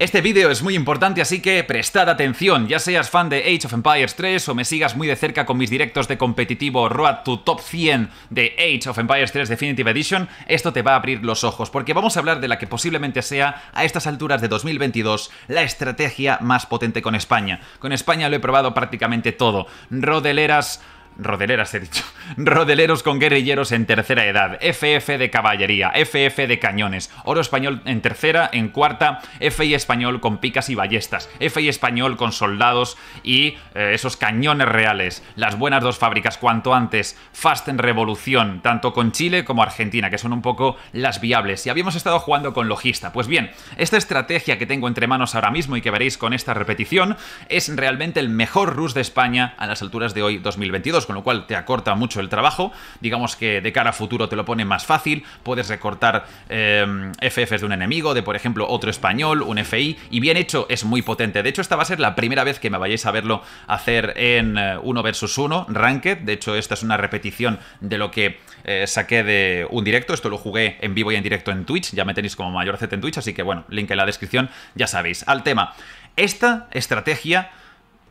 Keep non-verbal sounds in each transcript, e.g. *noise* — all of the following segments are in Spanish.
Este vídeo es muy importante, así que prestad atención, ya seas fan de Age of Empires 3 o me sigas muy de cerca con mis directos de competitivo Road to Top 100 de Age of Empires 3 Definitive Edition, esto te va a abrir los ojos, porque vamos a hablar de la que posiblemente sea, a estas alturas de 2022, la estrategia más potente con España. Con España lo he probado prácticamente todo. Rodeleras rodeleras he dicho, rodeleros con guerrilleros en tercera edad, FF de caballería, FF de cañones, oro español en tercera, en cuarta, FI español con picas y ballestas, FI español con soldados y eh, esos cañones reales, las buenas dos fábricas cuanto antes, Fasten revolución, tanto con Chile como Argentina, que son un poco las viables. Y habíamos estado jugando con logista. Pues bien, esta estrategia que tengo entre manos ahora mismo y que veréis con esta repetición es realmente el mejor Rus de España a las alturas de hoy 2022 con lo cual te acorta mucho el trabajo. Digamos que de cara a futuro te lo pone más fácil. Puedes recortar em, FFs de un enemigo, de por ejemplo otro español, un FI, y bien hecho es muy potente. De hecho, esta va a ser la primera vez que me vayáis a verlo hacer en 1 vs 1, Ranked. De hecho, esta es una repetición de lo que eh, saqué de un directo. Esto lo jugué en vivo y en directo en Twitch. Ya me tenéis como mayor Z en Twitch, así que bueno, link en la descripción, ya sabéis. Al tema, esta estrategia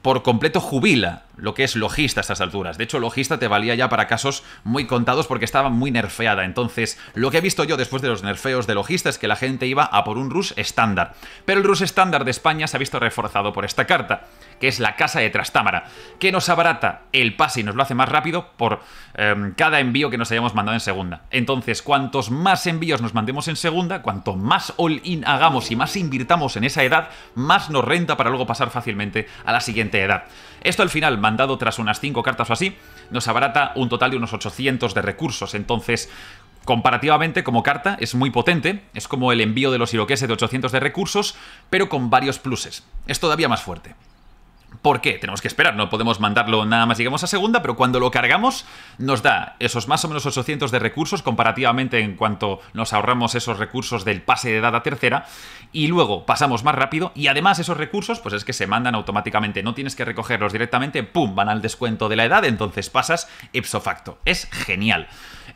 por completo jubila lo que es logista a estas alturas. De hecho, logista te valía ya para casos muy contados porque estaba muy nerfeada. Entonces, lo que he visto yo después de los nerfeos de logista es que la gente iba a por un Rus estándar. Pero el Rus estándar de España se ha visto reforzado por esta carta, que es la Casa de Trastámara, que nos abarata el pase y nos lo hace más rápido por em, cada envío que nos hayamos mandado en segunda. Entonces, cuantos más envíos nos mandemos en segunda, cuanto más all-in hagamos y más invirtamos en esa edad, más nos renta para luego pasar fácilmente a la siguiente edad. Esto al final mandado tras unas 5 cartas o así, nos abarata un total de unos 800 de recursos. Entonces, comparativamente como carta es muy potente, es como el envío de los iroqueses de 800 de recursos, pero con varios pluses. Es todavía más fuerte. ¿Por qué? Tenemos que esperar, no podemos mandarlo nada más llegamos a segunda, pero cuando lo cargamos nos da esos más o menos 800 de recursos comparativamente en cuanto nos ahorramos esos recursos del pase de edad a tercera y luego pasamos más rápido y además esos recursos pues es que se mandan automáticamente, no tienes que recogerlos directamente, pum, van al descuento de la edad, entonces pasas ipso facto. Es genial.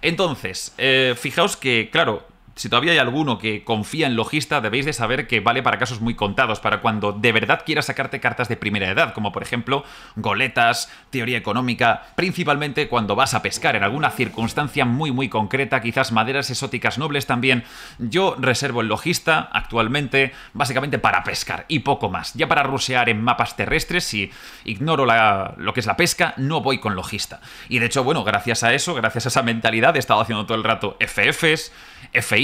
Entonces, eh, fijaos que, claro, si todavía hay alguno que confía en logista, debéis de saber que vale para casos muy contados, para cuando de verdad quieras sacarte cartas de primera edad, como por ejemplo goletas, teoría económica, principalmente cuando vas a pescar en alguna circunstancia muy muy concreta, quizás maderas exóticas nobles también. Yo reservo el logista actualmente básicamente para pescar y poco más. Ya para rusear en mapas terrestres, si ignoro lo que es la pesca, no voy con logista. Y de hecho, bueno, gracias a eso, gracias a esa mentalidad, he estado haciendo todo el rato FFs, FI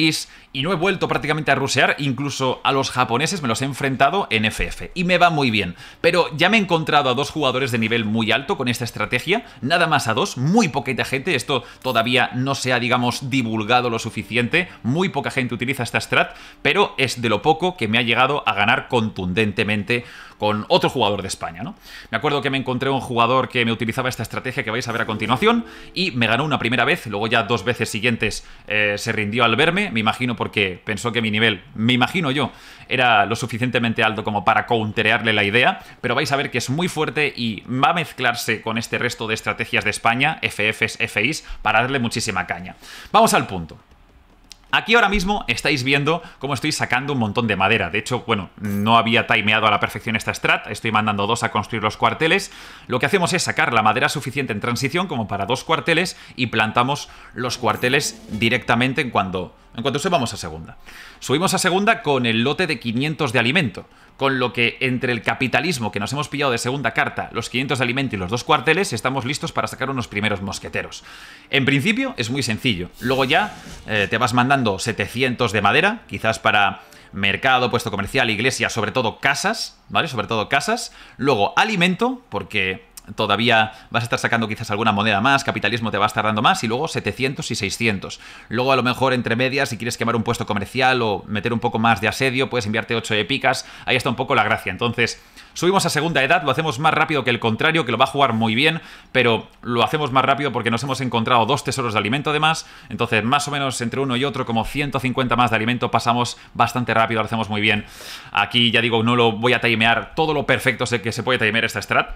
y no he vuelto prácticamente a rusear, incluso a los japoneses me los he enfrentado en FF y me va muy bien. Pero ya me he encontrado a dos jugadores de nivel muy alto con esta estrategia, nada más a dos, muy poquita gente, esto todavía no se ha, digamos, divulgado lo suficiente, muy poca gente utiliza esta strat, pero es de lo poco que me ha llegado a ganar contundentemente con otro jugador de España, ¿no? Me acuerdo que me encontré un jugador que me utilizaba esta estrategia que vais a ver a continuación y me ganó una primera vez, luego ya dos veces siguientes eh, se rindió al verme, me imagino porque pensó que mi nivel, me imagino yo, era lo suficientemente alto como para counterearle la idea, pero vais a ver que es muy fuerte y va a mezclarse con este resto de estrategias de España, FFs, FIs, para darle muchísima caña. Vamos al punto. Aquí ahora mismo estáis viendo cómo estoy sacando un montón de madera. De hecho, bueno, no había timeado a la perfección esta strat. Estoy mandando dos a construir los cuarteles. Lo que hacemos es sacar la madera suficiente en transición como para dos cuarteles y plantamos los cuarteles directamente en cuando en cuanto subamos a segunda. Subimos a segunda con el lote de 500 de alimento, con lo que entre el capitalismo que nos hemos pillado de segunda carta, los 500 de alimento y los dos cuarteles, estamos listos para sacar unos primeros mosqueteros. En principio es muy sencillo. Luego ya eh, te vas mandando 700 de madera, quizás para mercado, puesto comercial, iglesia, sobre todo casas, ¿vale? Sobre todo casas. Luego alimento, porque todavía vas a estar sacando quizás alguna moneda más, capitalismo te va a estar dando más, y luego 700 y 600. Luego a lo mejor entre medias, si quieres quemar un puesto comercial o meter un poco más de asedio, puedes enviarte 8 picas ahí está un poco la gracia. Entonces, subimos a segunda edad, lo hacemos más rápido que el contrario, que lo va a jugar muy bien, pero lo hacemos más rápido porque nos hemos encontrado dos tesoros de alimento además, entonces más o menos entre uno y otro como 150 más de alimento pasamos bastante rápido, lo hacemos muy bien. Aquí ya digo, no lo voy a timear todo lo perfecto que se puede timear esta strat,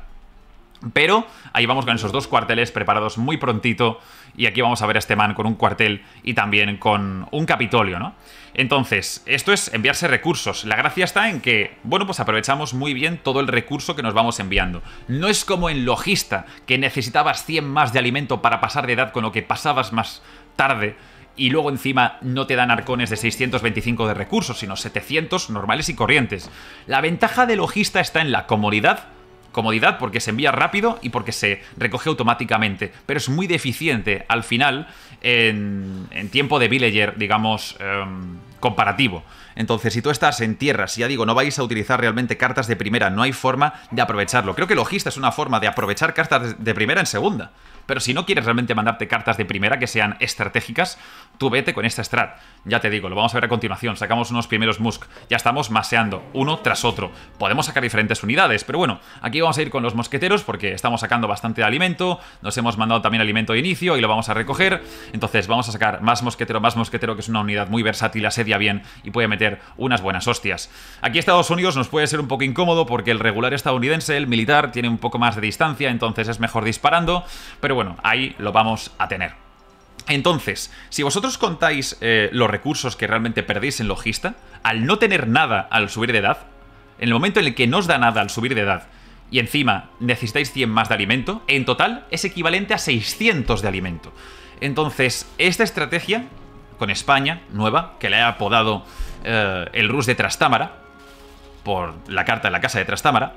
pero ahí vamos con esos dos cuarteles preparados muy prontito. Y aquí vamos a ver a este man con un cuartel y también con un Capitolio, ¿no? Entonces, esto es enviarse recursos. La gracia está en que, bueno, pues aprovechamos muy bien todo el recurso que nos vamos enviando. No es como en logista, que necesitabas 100 más de alimento para pasar de edad con lo que pasabas más tarde y luego encima no te dan arcones de 625 de recursos, sino 700 normales y corrientes. La ventaja de logista está en la comodidad comodidad porque se envía rápido y porque se recoge automáticamente, pero es muy deficiente al final en, tiempo de villager, digamos... Em, comparativo. Entonces, si tú estás en tierra, si ya digo, no vais a utilizar realmente cartas de primera, no hay forma de aprovecharlo. Creo que logista es una forma de aprovechar cartas de primera en segunda. Pero si no quieres realmente mandarte cartas de primera que sean estratégicas, tú vete con esta strat. Ya te digo, lo vamos a ver a continuación. Sacamos unos primeros musk. Ya estamos maseando uno tras otro. Podemos sacar diferentes unidades, pero bueno, aquí vamos a ir con los mosqueteros porque estamos sacando bastante de alimento. Nos hemos mandado también alimento de inicio y lo vamos a recoger. Entonces vamos a sacar más mosquetero, más mosquetero, que es una unidad muy versátil, asedia bien y puede meter unas buenas hostias. Aquí Estados Unidos nos puede ser un poco incómodo porque el regular estadounidense, el militar, tiene un poco más de distancia, entonces es mejor disparando, pero bueno, ahí lo vamos a tener. Entonces, si vosotros contáis eh, los recursos que realmente perdéis en logista, al no tener nada al subir de edad, en el momento en el que no os da nada al subir de edad, y encima necesitáis 100 más de alimento, en total es equivalente a 600 de alimento. Entonces, esta estrategia con España, nueva, que le ha apodado eh, el Rus de Trastámara, por la carta de la casa de Trastámara.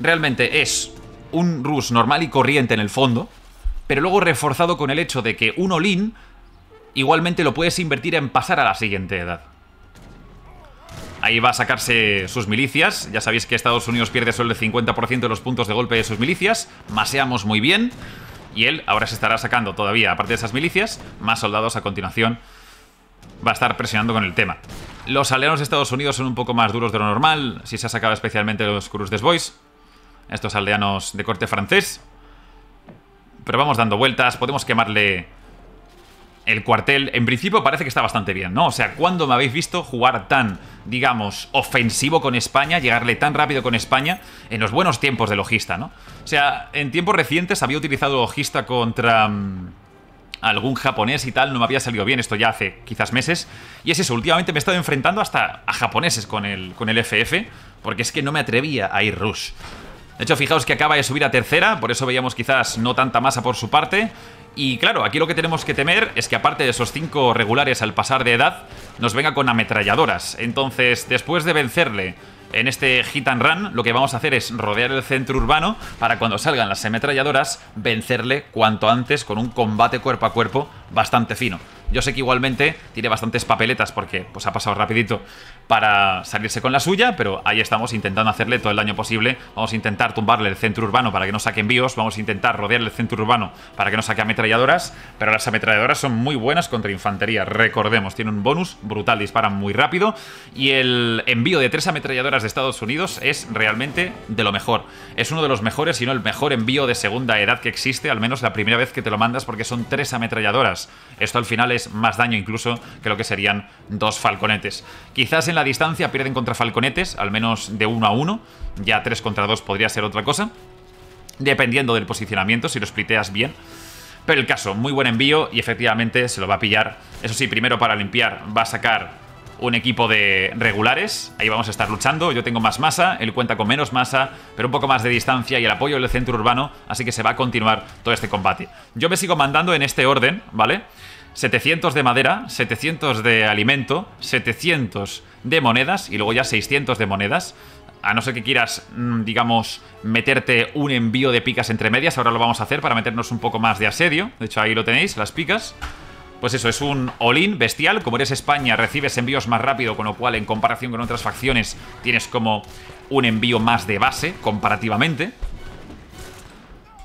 Realmente es un Rus normal y corriente en el fondo, pero luego reforzado con el hecho de que un Olin igualmente lo puedes invertir en pasar a la siguiente edad. Ahí va a sacarse sus milicias. Ya sabéis que Estados Unidos pierde solo el 50% de los puntos de golpe de sus milicias. Maseamos muy bien. Y él ahora se estará sacando todavía, aparte de esas milicias, más soldados a continuación va a estar presionando con el tema. Los aldeanos de Estados Unidos son un poco más duros de lo normal, si se ha sacado especialmente los Cruz des Bois, estos aldeanos de corte francés. Pero vamos dando vueltas, podemos quemarle el cuartel. En principio parece que está bastante bien, ¿no? O sea, ¿cuándo me habéis visto jugar tan, digamos, ofensivo con España, llegarle tan rápido con España en los buenos tiempos de logista, ¿no? O sea, en tiempos recientes había utilizado logista contra... Mm, algún japonés y tal, no me había salido bien, esto ya hace quizás meses. Y es eso, últimamente me he estado enfrentando hasta a japoneses con el, con el FF, porque es que no me atrevía a ir Rush. De hecho, fijaos que acaba de subir a tercera, por eso veíamos quizás no tanta masa por su parte. Y claro, aquí lo que tenemos que temer es que aparte de esos cinco regulares al pasar de edad, nos venga con ametralladoras. Entonces, después de vencerle en este hit and run, lo que vamos a hacer es rodear el centro urbano para cuando salgan las ametralladoras, vencerle cuanto antes con un combate cuerpo a cuerpo bastante fino. Yo sé que igualmente tiene bastantes papeletas porque pues ha pasado rapidito para salirse con la suya, pero ahí estamos intentando hacerle todo el daño posible. Vamos a intentar tumbarle el centro urbano para que no saque envíos, vamos a intentar rodearle el centro urbano para que no saque ametralladoras, pero las ametralladoras son muy buenas contra infantería, recordemos, tiene un bonus brutal, disparan muy rápido y el envío de tres ametralladoras de Estados Unidos es realmente de lo mejor. Es uno de los mejores, si no el mejor envío de segunda edad que existe, al menos la primera vez que te lo mandas porque son tres ametralladoras. Esto al final es más daño incluso que lo que serían dos falconetes. Quizás en la distancia, pierden contra Falconetes, al menos de 1 a 1. Ya 3 contra 2 podría ser otra cosa. Dependiendo del posicionamiento, si lo spliteas bien. Pero el caso, muy buen envío y efectivamente se lo va a pillar. Eso sí, primero para limpiar va a sacar un equipo de regulares. Ahí vamos a estar luchando. Yo tengo más masa, él cuenta con menos masa, pero un poco más de distancia y el apoyo del centro urbano. Así que se va a continuar todo este combate. Yo me sigo mandando en este orden, ¿vale? 700 de madera, 700 de alimento, 700 de monedas y luego ya 600 de monedas. A no ser que quieras, mm, digamos, meterte un envío de picas entre medias, ahora lo vamos a hacer para meternos un poco más de asedio. De hecho, ahí lo tenéis, las picas. Pues eso, es un all-in bestial. Como eres España, recibes envíos más rápido, con lo cual, en comparación con otras facciones, tienes como un envío más de base, comparativamente.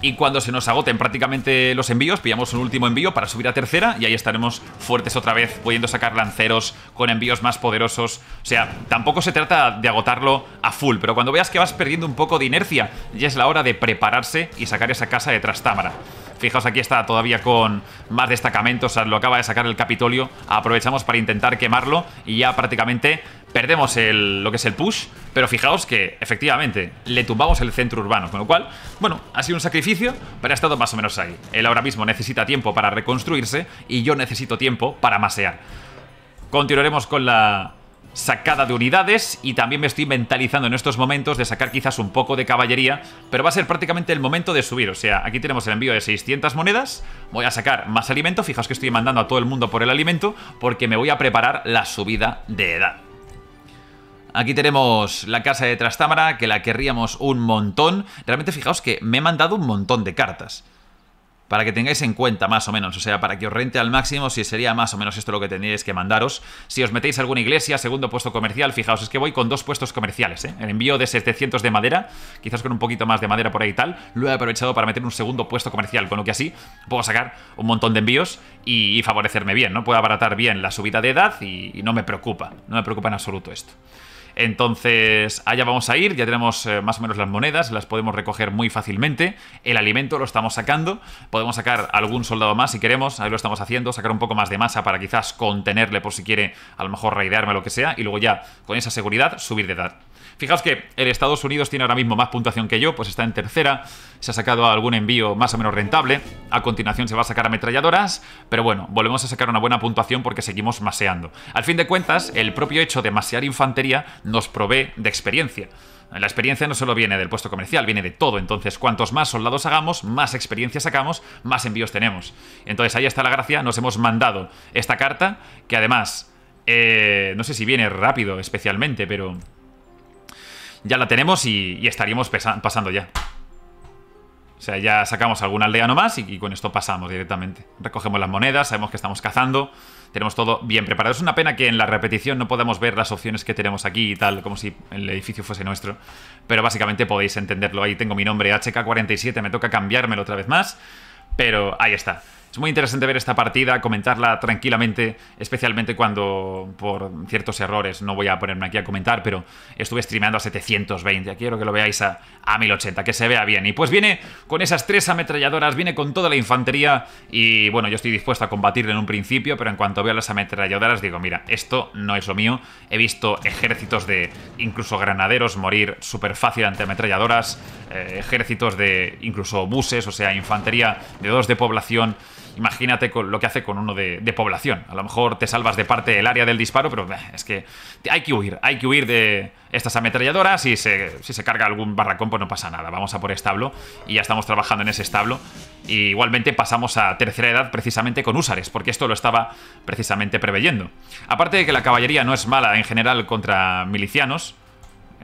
Y cuando se nos agoten prácticamente los envíos, pillamos un último envío para subir a tercera y ahí estaremos fuertes otra vez, pudiendo sacar lanceros con envíos más poderosos. O sea, tampoco se trata de agotarlo a full, pero cuando veas que vas perdiendo un poco de inercia, ya es la hora de prepararse y sacar esa casa de trastámara. Fijaos, aquí está todavía con más destacamentos, o sea, lo acaba de sacar el Capitolio. Aprovechamos para intentar quemarlo y ya prácticamente perdemos lo que es el push, pero fijaos que efectivamente le tumbamos el centro urbano, con lo cual, bueno, ha sido un sacrificio, pero ha estado más o menos ahí. Él ahora mismo necesita tiempo para reconstruirse y yo necesito tiempo para masear. Continuaremos con la sacada de unidades y también me estoy mentalizando en estos momentos de sacar quizás un poco de caballería, pero va a ser prácticamente el momento de subir, o sea, aquí tenemos el envío de 600 monedas, voy a sacar más alimento, fijaos que estoy mandando a todo el mundo por el alimento porque me voy a preparar la subida de edad. Aquí tenemos la casa de Trastámara, que la querríamos un montón. Realmente fijaos que me he mandado un montón de cartas. Para que tengáis en cuenta, más o menos, o sea, para que os rente al máximo, si sería más o menos esto lo que tendríais que mandaros. Si os metéis alguna iglesia, segundo puesto comercial, fijaos, es que voy con dos puestos comerciales, ¿eh? El envío de 700 de madera, quizás con un poquito más de madera por ahí y tal, lo he aprovechado para meter un segundo puesto comercial, con lo que así puedo sacar un montón de envíos y, favorecerme bien, ¿no? Puedo abaratar bien la subida de edad y no me preocupa, no me preocupa en absoluto esto. Entonces, allá vamos a ir, ya tenemos eh, más o menos las monedas, las podemos recoger muy fácilmente. El alimento lo estamos sacando, podemos sacar algún soldado más si queremos, ahí lo estamos haciendo, sacar un poco más de masa para quizás contenerle por si quiere a lo mejor raidearme o lo que sea, y luego ya con esa seguridad subir de edad. Fijaos que el Estados Unidos tiene ahora mismo más puntuación que yo, pues está en tercera, se ha sacado algún envío más o menos rentable, a continuación se va a sacar ametralladoras, pero bueno, volvemos a sacar una buena puntuación porque seguimos maseando. Al fin de cuentas, el propio hecho de masear infantería nos provee de experiencia. La experiencia no solo viene del puesto comercial, viene de todo. Entonces, cuantos más soldados hagamos, más experiencia sacamos, más envíos tenemos. Entonces, ahí está la gracia. Nos hemos mandado esta carta, que además, eh, no sé si viene rápido especialmente, pero ya la tenemos y, estaríamos pasando ya. O sea, ya sacamos alguna aldea nomás y con esto pasamos directamente. Recogemos las monedas, sabemos que estamos cazando. Tenemos todo bien preparado. Es una pena que en la repetición no podamos ver las opciones que tenemos aquí y tal, como si el edificio fuese nuestro. Pero básicamente podéis entenderlo. Ahí tengo mi nombre HK47, me toca cambiármelo otra vez más. Pero ahí está. Es muy interesante ver esta partida, comentarla tranquilamente, especialmente cuando por ciertos errores, no voy a ponerme aquí a comentar, pero estuve streameando a 720, quiero que lo veáis a, 1080, que se vea bien. Y pues viene con esas tres ametralladoras, viene con toda la infantería y bueno, yo estoy dispuesto a combatir en un principio, pero en cuanto veo las ametralladoras digo, mira, esto no es lo mío, he visto ejércitos de incluso granaderos morir súper fácil ante ametralladoras, eh, ejércitos de incluso buses, o sea, infantería de dos de población, imagínate con lo que hace con uno de, población. A lo mejor te salvas de parte el área del disparo, pero eh, es que hay que huir, hay que huir de estas ametralladoras y si se carga algún barracón pues no pasa nada. Vamos a por este establo y ya estamos trabajando en ese establo. Y igualmente pasamos a tercera edad precisamente con húsares, porque esto lo estaba precisamente preveyendo. Aparte de que la caballería no es mala en general contra milicianos,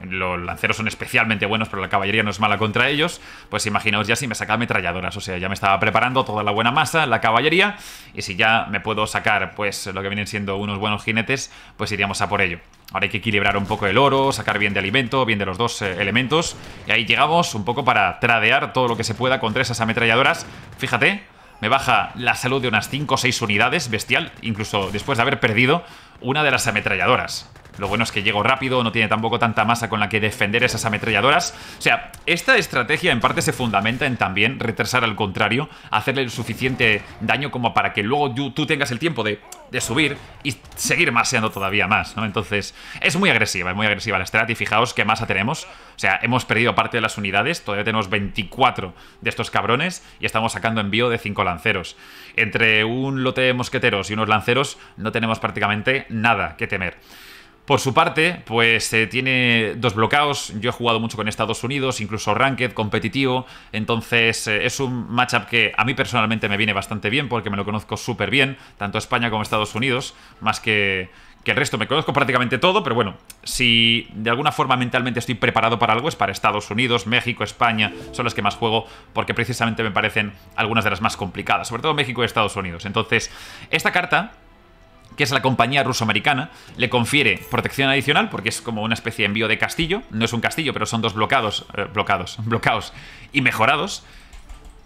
los lanceros son especialmente buenos, pero la caballería no es mala contra ellos, pues imaginaos ya si me saca ametralladoras, o sea, ya me estaba preparando toda la buena masa, la caballería, y si ya me puedo sacar, pues, lo que vienen siendo unos buenos jinetes, pues iríamos a por ello. Ahora hay que equilibrar un poco el oro, sacar bien de alimento, bien de los dos eh, elementos, y ahí llegamos un poco para tradear todo lo que se pueda contra esas ametralladoras. Fíjate, me baja la salud de unas 5 o 6 unidades, bestial, incluso después de haber perdido una de las ametralladoras. Lo bueno es que llego rápido, no tiene tampoco tanta masa con la que defender esas ametralladoras. O sea, esta estrategia en parte se fundamenta en también retrasar al contrario, hacerle el suficiente daño como para que luego tú, tengas el tiempo de, subir y seguir maseando todavía más, ¿no? Entonces, es muy agresiva, es muy agresiva la estrategia y fijaos qué masa tenemos. O sea, hemos perdido parte de las unidades, todavía tenemos 24 de estos cabrones y estamos sacando envío de 5 lanceros. Entre un lote de mosqueteros y unos lanceros no tenemos prácticamente nada que temer. Por su parte, pues eh, tiene dos bloqueos. Yo he jugado mucho con Estados Unidos, incluso Ranked, competitivo. Entonces, eh, es un matchup que a mí personalmente me viene bastante bien porque me lo conozco súper bien, tanto España como Estados Unidos, más que, que el resto. Me conozco prácticamente todo, pero bueno, si de alguna forma mentalmente estoy preparado para algo, es para Estados Unidos, México, España, son las que más juego porque precisamente me parecen algunas de las más complicadas, sobre todo México y Estados Unidos. Entonces, esta carta que es la compañía ruso-americana, le confiere protección adicional porque es como una especie de envío de castillo. No es un castillo, pero son dos bloqueados bloqueados blocados, eh, *laughs* y mejorados.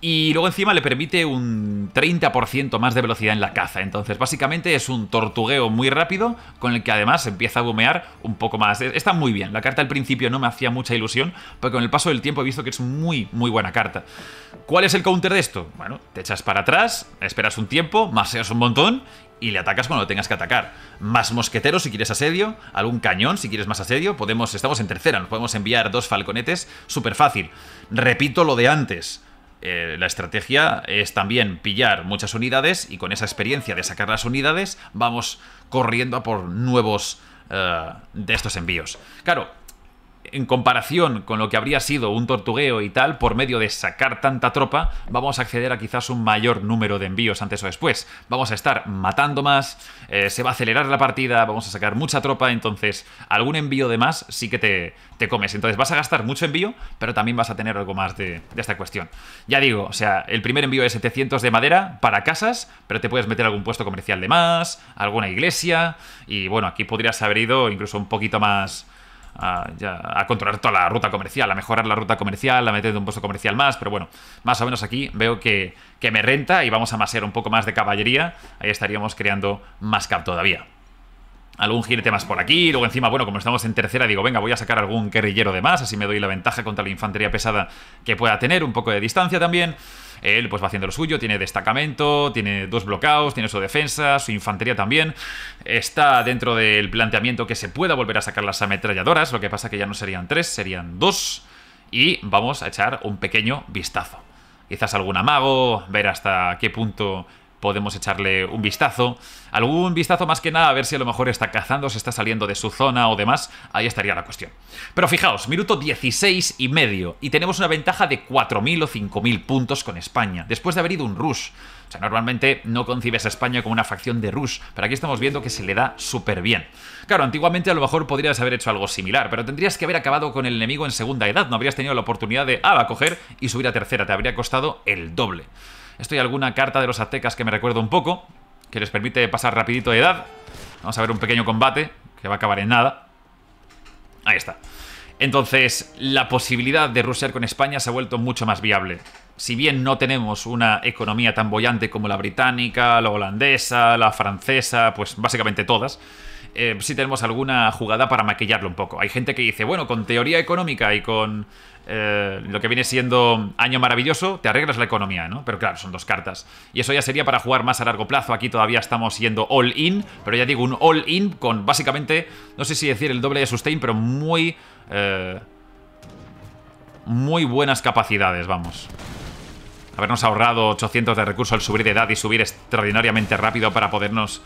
Y luego encima le permite un 30% más de velocidad en la caza. Entonces, básicamente es un tortugueo muy rápido con el que además empieza a boomear un poco más. E-, está muy bien. La carta al principio no me hacía mucha ilusión, pero con el paso del tiempo he visto que es muy, muy buena carta. ¿Cuál es el counter de esto? Bueno, te echas para atrás, esperas un tiempo, maseas un montón y le atacas cuando tengas que atacar. Más mosqueteros si quieres asedio, algún cañón si quieres más asedio, podemos, estamos en tercera, nos podemos enviar dos falconetes, súper fácil. Repito lo de antes. Eh, la estrategia es también pillar muchas unidades y con esa experiencia de sacar las unidades vamos corriendo a por nuevos eh, de estos envíos. Claro, en comparación con lo que habría sido un tortugueo y tal, por medio de sacar tanta tropa, vamos a acceder a quizás un mayor número de envíos antes o después. Vamos a estar matando más, eh, se va a acelerar la partida, vamos a sacar mucha tropa, entonces algún envío de más sí que te, te comes. Entonces vas a gastar mucho envío, pero también vas a tener algo más de, de esta cuestión. Ya digo, o sea, el primer envío es 700 de madera para casas, pero te puedes meter algún puesto comercial de más, alguna iglesia, y bueno, aquí podrías haber ido incluso un poquito más a, controlar toda la ruta comercial, a mejorar la ruta comercial, a meter un puesto comercial más, pero bueno, más o menos aquí veo que, que me renta y vamos a masear un poco más de caballería, ahí estaríamos creando más cap todavía algún jinete más por aquí. Luego encima, bueno, como estamos en tercera, digo, venga, voy a sacar algún guerrillero de más, así me doy la ventaja contra la infantería pesada que pueda tener, un poco de distancia también. Él pues va haciendo lo suyo, tiene destacamento, tiene dos bloqueados tiene su defensa, su infantería también. Está dentro del planteamiento que se pueda volver a sacar las ametralladoras, lo que pasa que ya no serían tres, serían dos. Y vamos a echar un pequeño vistazo. Quizás algún amago, ver hasta qué punto podemos echarle un vistazo. Algún vistazo más que nada a ver si a lo mejor está cazando, se está saliendo de su zona o demás. Ahí estaría la cuestión. Pero fijaos, minuto 16 y medio y tenemos una ventaja de 4.000 o 5.000 puntos con España, después de haber ido un rush. O sea, normalmente no concibes a España como una facción de Rush, pero aquí estamos viendo que se le da súper bien. Claro, antiguamente a lo mejor podrías haber hecho algo similar, pero tendrías que haber acabado con el enemigo en segunda edad, no habrías tenido la oportunidad de, ah, a coger y subir a tercera, te habría costado el doble. Estoy alguna carta de los aztecas que me recuerdo un poco, que les permite pasar rapidito de edad. Vamos a ver un pequeño combate, que va a acabar en nada. Ahí está. Entonces, la posibilidad de rusear con España se ha vuelto mucho más viable. Si bien no tenemos una economía tan bollante como la británica, la holandesa, la francesa, pues básicamente todas, eh, si tenemos alguna jugada para maquillarlo un poco. Hay gente que dice, bueno, con teoría económica y con eh, lo que viene siendo año maravilloso, te arreglas la economía, ¿no? Pero claro, son dos cartas. Y eso ya sería para jugar más a largo plazo. Aquí todavía estamos yendo all-in, pero ya digo, un all-in con básicamente, no sé si decir el doble de sustain, pero muy... Eh, muy buenas capacidades, vamos. Habernos ahorrado 800 de recursos al subir de edad y subir extraordinariamente rápido para podernos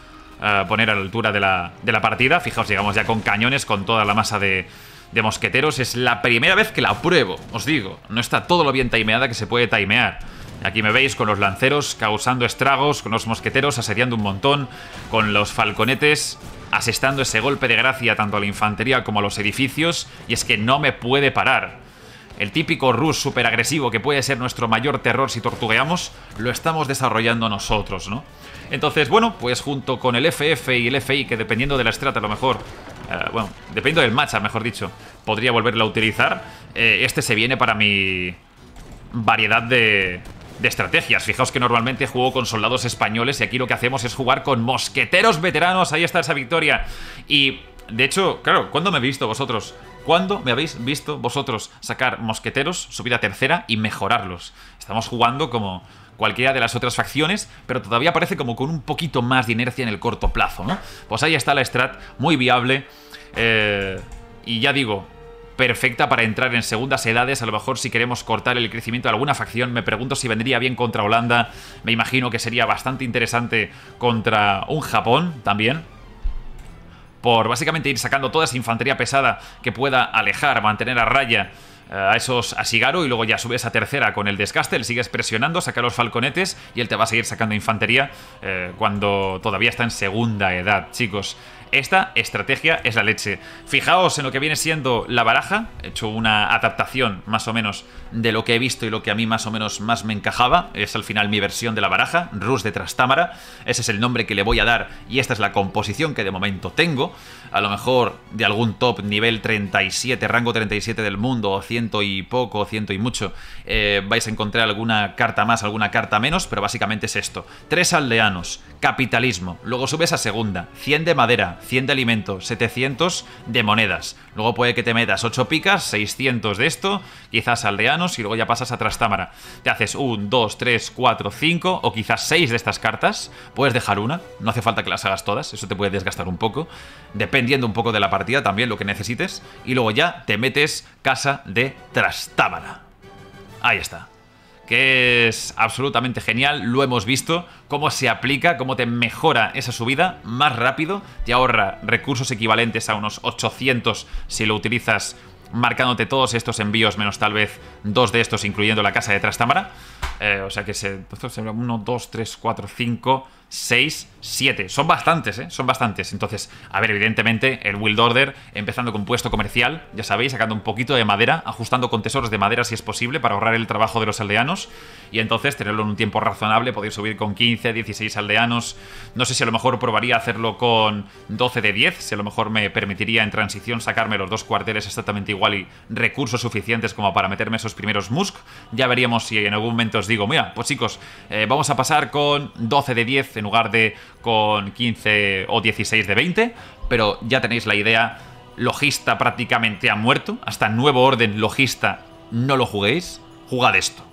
poner a la altura de la, partida. Fijaos, llegamos ya con cañones, con toda la masa de, de mosqueteros. Es la primera vez que la pruebo, os digo. No está todo lo bien timeada que se puede timear. Aquí me veis con los lanceros causando estragos, con los mosqueteros asediando un montón, con los falconetes asestando ese golpe de gracia tanto a la infantería como a los edificios. Y es que no me puede parar. El típico Rus superagresivo que puede ser nuestro mayor terror si tortugueamos, lo estamos desarrollando nosotros, ¿no? Entonces, bueno, pues junto con el FF y el FI, que dependiendo de la estrata a lo mejor, eh, bueno, dependiendo del matcha, mejor dicho, podría volverlo a utilizar, eh, este se viene para mi variedad de, de estrategias. Fijaos que normalmente juego con soldados españoles y aquí lo que hacemos es jugar con mosqueteros veteranos. Ahí está esa victoria. Y, de hecho, claro, ¿cuándo me he visto vosotros ¿Cuándo me habéis visto vosotros sacar mosqueteros, subir a tercera y mejorarlos? Estamos jugando como cualquiera de las otras facciones, pero todavía parece como con un poquito más de inercia en el corto plazo, ¿no? Pues ahí está la strat, muy viable. Eh, y ya digo, perfecta para entrar en segundas edades. A lo mejor si queremos cortar el crecimiento de alguna facción, me pregunto si vendría bien contra Holanda. Me imagino que sería bastante interesante contra un Japón también por básicamente ir sacando toda esa infantería pesada que pueda alejar, mantener a raya eh, a esos a Shigaru y luego ya subes a tercera con el desgaste, le sigues presionando, saca los falconetes y él te va a seguir sacando infantería eh, cuando todavía está en segunda edad, chicos. Esta estrategia es la leche. Fijaos en lo que viene siendo la baraja. He hecho una adaptación más o menos de lo que he visto y lo que a mí más o menos más me encajaba. Es al final mi versión de la baraja, Rus de Trastámara. Ese es el nombre que le voy a dar y esta es la composición que de momento tengo. A lo mejor de algún top nivel 37, rango 37 del mundo, o ciento y poco, ciento y mucho, eh, vais a encontrar alguna carta más, alguna carta menos, pero básicamente es esto. Tres aldeanos, capitalismo, luego subes a segunda, 100 de madera, 100 de alimento, 700 de monedas. Luego puede que te metas 8 picas, 600 de esto, quizás aldeanos y luego ya pasas a Trastámara. Te haces 1, 2, 3, 4, 5 o quizás 6 de estas cartas. Puedes dejar una, no hace falta que las hagas todas, eso te puede desgastar un poco, dependiendo un poco de la partida también, lo que necesites. Y luego ya te metes casa de Trastámara. Ahí está que es absolutamente genial, lo hemos visto, cómo se aplica, cómo te mejora esa subida más rápido, te ahorra recursos equivalentes a unos 800 si lo utilizas marcándote todos estos envíos, menos tal vez dos de estos, incluyendo la casa de Trastámara. Eh, o sea que se. 1, 2, 3, 4, 5, 6, 7. Son bastantes, ¿eh? Son bastantes. Entonces, a ver, evidentemente, el Wild Order, empezando con puesto comercial, ya sabéis, sacando un poquito de madera, ajustando con tesoros de madera si es posible, para ahorrar el trabajo de los aldeanos. Y entonces tenerlo en un tiempo razonable, Podéis subir con 15, 16 aldeanos. No sé si a lo mejor probaría hacerlo con 12 de 10, si a lo mejor me permitiría en transición sacarme los dos cuarteles exactamente igual igual y recursos suficientes como para meterme esos primeros Musk. Ya veríamos si en algún momento os digo, mira, pues chicos, eh, vamos a pasar con 12 de 10 en lugar de con 15 o 16 de 20, pero ya tenéis la idea, logista prácticamente ha muerto, hasta nuevo orden logista no lo juguéis, jugad esto,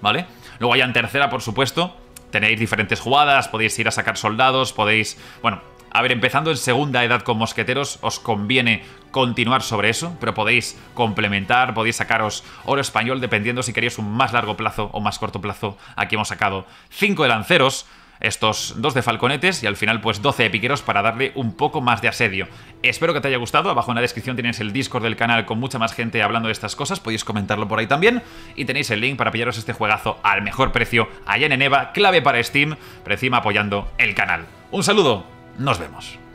¿vale? Luego ya en tercera, por supuesto, tenéis diferentes jugadas, podéis ir a sacar soldados, podéis, bueno, a ver, empezando en segunda edad con mosqueteros, os conviene continuar sobre eso, pero podéis complementar, podéis sacaros oro español dependiendo si queréis un más largo plazo o más corto plazo. Aquí hemos sacado 5 de lanceros, estos dos de falconetes y al final pues 12 de piqueros para darle un poco más de asedio. Espero que te haya gustado, abajo en la descripción tenéis el Discord del canal con mucha más gente hablando de estas cosas, podéis comentarlo por ahí también y tenéis el link para pillaros este juegazo al mejor precio allá en Eneva, clave para Steam, pero encima apoyando el canal. Un saludo, nos vemos.